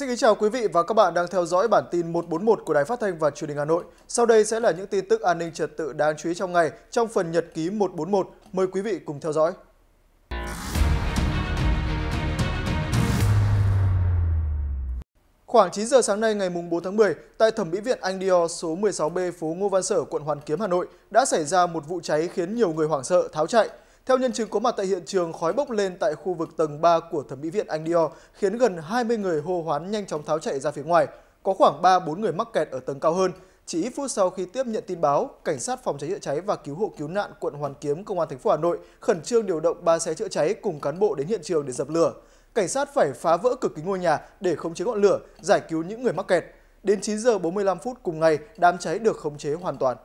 Xin kính chào quý vị và các bạn đang theo dõi bản tin 141 của Đài Phát thanh và Truyền hình Hà Nội. Sau đây sẽ là những tin tức an ninh trật tự đáng chú ý trong ngày trong phần nhật ký 141. Mời quý vị cùng theo dõi. Khoảng 9 giờ sáng nay ngày 4 tháng 10, tại Thẩm mỹ viện Anh Dior số 16B phố Ngô Văn Sở, quận Hoàn Kiếm, Hà Nội đã xảy ra một vụ cháy khiến nhiều người hoảng sợ tháo chạy. Theo nhân chứng có mặt tại hiện trường, khói bốc lên tại khu vực tầng 3 của thẩm mỹ viện Anh Dior khiến gần 20 người hô hoán nhanh chóng tháo chạy ra phía ngoài. Có khoảng 3-4 người mắc kẹt ở tầng cao hơn. Chỉ ít phút sau khi tiếp nhận tin báo, cảnh sát phòng cháy chữa cháy và cứu hộ cứu nạn quận Hoàn Kiếm, công an thành phố Hà Nội khẩn trương điều động 3 xe chữa cháy cùng cán bộ đến hiện trường để dập lửa. Cảnh sát phải phá vỡ cửa kính ngôi nhà để khống chế ngọn lửa, giải cứu những người mắc kẹt. Đến 9 giờ 45 phút cùng ngày, đám cháy được khống chế hoàn toàn.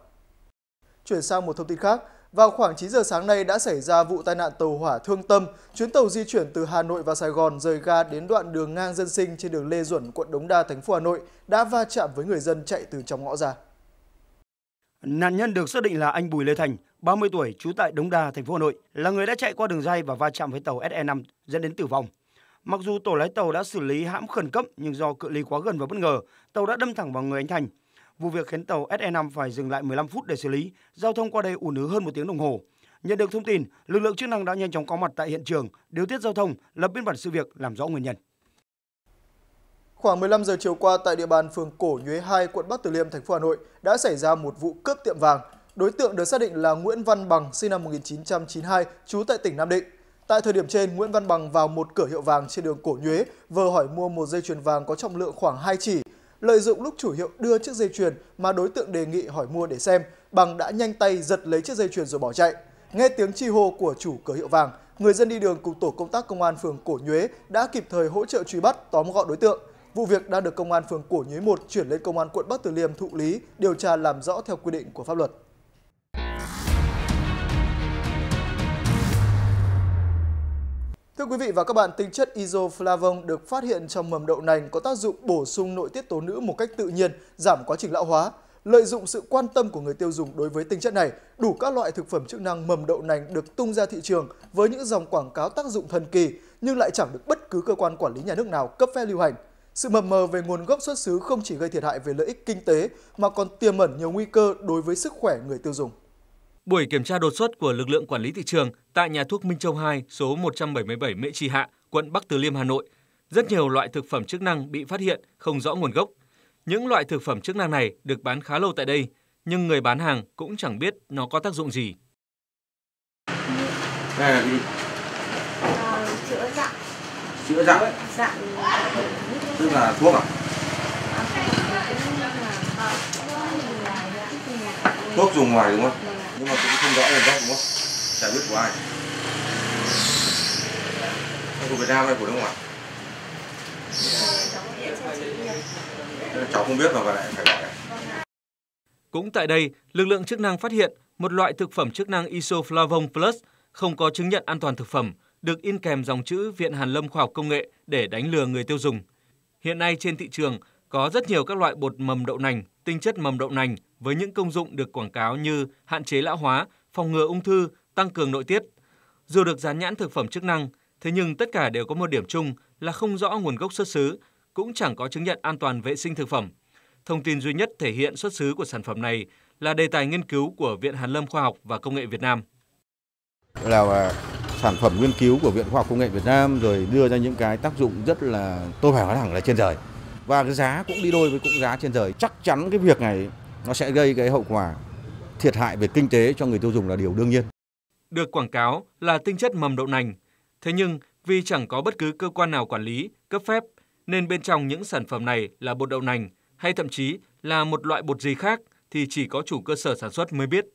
Chuyển sang một thông tin khác, vào khoảng 9 giờ sáng nay đã xảy ra vụ tai nạn tàu hỏa thương tâm. Chuyến tàu di chuyển từ Hà Nội và Sài Gòn rời ga đến đoạn đường ngang dân sinh trên đường Lê Duẩn, quận Đống Đa, thành phố Hà Nội đã va chạm với người dân chạy từ trong ngõ ra. Nạn nhân được xác định là anh Bùi Lê Thành, 30 tuổi, trú tại Đống Đa, thành phố Hà Nội, là người đã chạy qua đường ray và va chạm với tàu SE5 dẫn đến tử vong. Mặc dù tổ lái tàu đã xử lý hãm khẩn cấp nhưng do cự ly quá gần và bất ngờ, tàu đã đâm thẳng vào người anh Thành. Vụ việc khiến tàu SE5 phải dừng lại 15 phút để xử lý, giao thông qua đây ùn ứ hơn một tiếng đồng hồ. Nhận được thông tin, lực lượng chức năng đã nhanh chóng có mặt tại hiện trường, điều tiết giao thông, lập biên bản sự việc, làm rõ nguyên nhân. Khoảng 15 giờ chiều qua tại địa bàn phường Cổ Nhuế 2, quận Bắc Từ Liêm, thành phố Hà Nội đã xảy ra một vụ cướp tiệm vàng. Đối tượng được xác định là Nguyễn Văn Bằng, sinh năm 1992, trú tại tỉnh Nam Định. Tại thời điểm trên, Nguyễn Văn Bằng vào một cửa hiệu vàng trên đường Cổ Nhuế vừa hỏi mua một dây chuyền vàng có trọng lượng khoảng 2 chỉ lợi dụng lúc chủ hiệu đưa chiếc dây chuyền mà đối tượng đề nghị hỏi mua để xem, Bằng đã nhanh tay giật lấy chiếc dây chuyền rồi bỏ chạy. Nghe tiếng chi hô của chủ cửa hiệu vàng, người dân đi đường cùng tổ công tác công an phường Cổ Nhuế đã kịp thời hỗ trợ truy bắt tóm gọn đối tượng. Vụ việc đang được công an phường Cổ Nhuế 1 chuyển lên công an quận Bắc Từ Liêm thụ lý, điều tra làm rõ theo quy định của pháp luật. Thưa quý vị và các bạn, tinh chất isoflavone được phát hiện trong mầm đậu nành có tác dụng bổ sung nội tiết tố nữ một cách tự nhiên, giảm quá trình lão hóa. Lợi dụng sự quan tâm của người tiêu dùng đối với tinh chất này, đủ các loại thực phẩm chức năng mầm đậu nành được tung ra thị trường với những dòng quảng cáo tác dụng thần kỳ nhưng lại chẳng được bất cứ cơ quan quản lý nhà nước nào cấp phép lưu hành. Sự mờ mờ về nguồn gốc xuất xứ không chỉ gây thiệt hại về lợi ích kinh tế mà còn tiềm ẩn nhiều nguy cơ đối với sức khỏe người tiêu dùng. Buổi kiểm tra đột xuất của lực lượng quản lý thị trường tại nhà thuốc Minh Châu 2, số 177 Mễ Trì Hạ, quận Bắc Từ Liêm, Hà Nội, rất nhiều loại thực phẩm chức năng bị phát hiện không rõ nguồn gốc. Những loại thực phẩm chức năng này được bán khá lâu tại đây, nhưng người bán hàng cũng chẳng biết nó có tác dụng gì. Đây là gì? À, chữa dạng Chữa dạng Dặn. Tức là thuốc à? Thuốc dùng ngoài đúng không? nhưng mà cũng không rõ nguồn gốc đúng không chả biết của ai của Việt Nam hay của nước ngoài cháu không biết mà bà lại phải gọi cũng tại đây, lực lượng chức năng phát hiện một loại thực phẩm chức năng isoflavone plus không có chứng nhận an toàn thực phẩm, được in kèm dòng chữ Viện Hàn Lâm Khoa học Công nghệ để đánh lừa người tiêu dùng. Hiện nay trên thị trường có rất nhiều các loại bột mầm đậu nành, tinh chất mầm đậu nành, với những công dụng được quảng cáo như hạn chế lão hóa, phòng ngừa ung thư, tăng cường nội tiết. Dù được dán nhãn thực phẩm chức năng, thế nhưng tất cả đều có một điểm chung là không rõ nguồn gốc xuất xứ, cũng chẳng có chứng nhận an toàn vệ sinh thực phẩm. Thông tin duy nhất thể hiện xuất xứ của sản phẩm này là đề tài nghiên cứu của Viện Hàn lâm Khoa học và Công nghệ Việt Nam. Là à, sản phẩm nghiên cứu của Viện Khoa học Công nghệ Việt Nam rồi đưa ra những cái tác dụng rất là tôi phải nói thẳng là trên trời và cái giá cũng đi đôi với cũng giá trên trời chắc chắn cái việc này nó sẽ gây cái hậu quả thiệt hại về kinh tế cho người tiêu dùng là điều đương nhiên. Được quảng cáo là tinh chất mầm đậu nành, thế nhưng vì chẳng có bất cứ cơ quan nào quản lý, cấp phép nên bên trong những sản phẩm này là bột đậu nành hay thậm chí là một loại bột gì khác thì chỉ có chủ cơ sở sản xuất mới biết.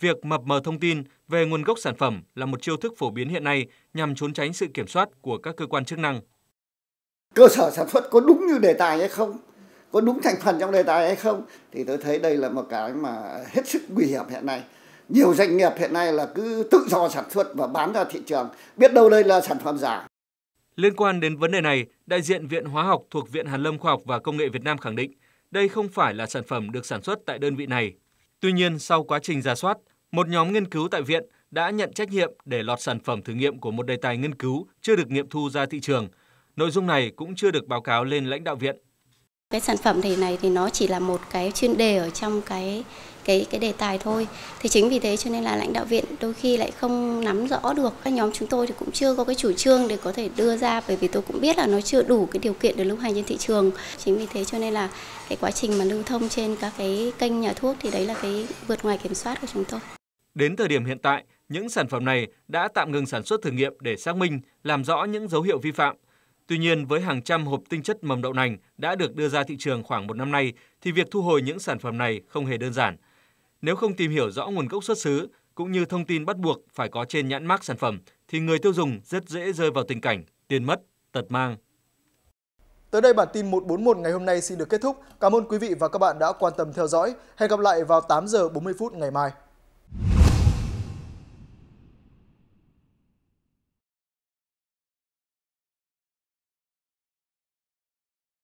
Việc mập mờ thông tin về nguồn gốc sản phẩm là một chiêu thức phổ biến hiện nay nhằm trốn tránh sự kiểm soát của các cơ quan chức năng. Cơ sở sản xuất có đúng như đề tài hay không? có đúng thành phần trong đề tài hay không thì tôi thấy đây là một cái mà hết sức nguy hiểm hiện nay nhiều doanh nghiệp hiện nay là cứ tự do sản xuất và bán ra thị trường biết đâu đây là sản phẩm giả liên quan đến vấn đề này đại diện viện hóa học thuộc viện hàn lâm khoa học và công nghệ việt nam khẳng định đây không phải là sản phẩm được sản xuất tại đơn vị này tuy nhiên sau quá trình giả soát một nhóm nghiên cứu tại viện đã nhận trách nhiệm để lọt sản phẩm thử nghiệm của một đề tài nghiên cứu chưa được nghiệm thu ra thị trường. Nội dung này cũng chưa được báo cáo lên lãnh đạo viện. Cái sản phẩm thì này thì nó chỉ là một cái chuyên đề ở trong cái cái cái đề tài thôi. Thì chính vì thế cho nên là lãnh đạo viện đôi khi lại không nắm rõ được. Các nhóm chúng tôi thì cũng chưa có cái chủ trương để có thể đưa ra bởi vì tôi cũng biết là nó chưa đủ cái điều kiện để lưu hành trên thị trường. Chính vì thế cho nên là cái quá trình mà lưu thông trên các cái kênh nhà thuốc thì đấy là cái vượt ngoài kiểm soát của chúng tôi. Đến thời điểm hiện tại, những sản phẩm này đã tạm ngừng sản xuất thử nghiệm để xác minh, làm rõ những dấu hiệu vi phạm Tuy nhiên, với hàng trăm hộp tinh chất mầm đậu nành đã được đưa ra thị trường khoảng một năm nay, thì việc thu hồi những sản phẩm này không hề đơn giản. Nếu không tìm hiểu rõ nguồn gốc xuất xứ, cũng như thông tin bắt buộc phải có trên nhãn mác sản phẩm, thì người tiêu dùng rất dễ rơi vào tình cảnh tiền mất, tật mang. Tới đây bản tin 141 ngày hôm nay xin được kết thúc. Cảm ơn quý vị và các bạn đã quan tâm theo dõi. Hẹn gặp lại vào 8 giờ 40 phút ngày mai.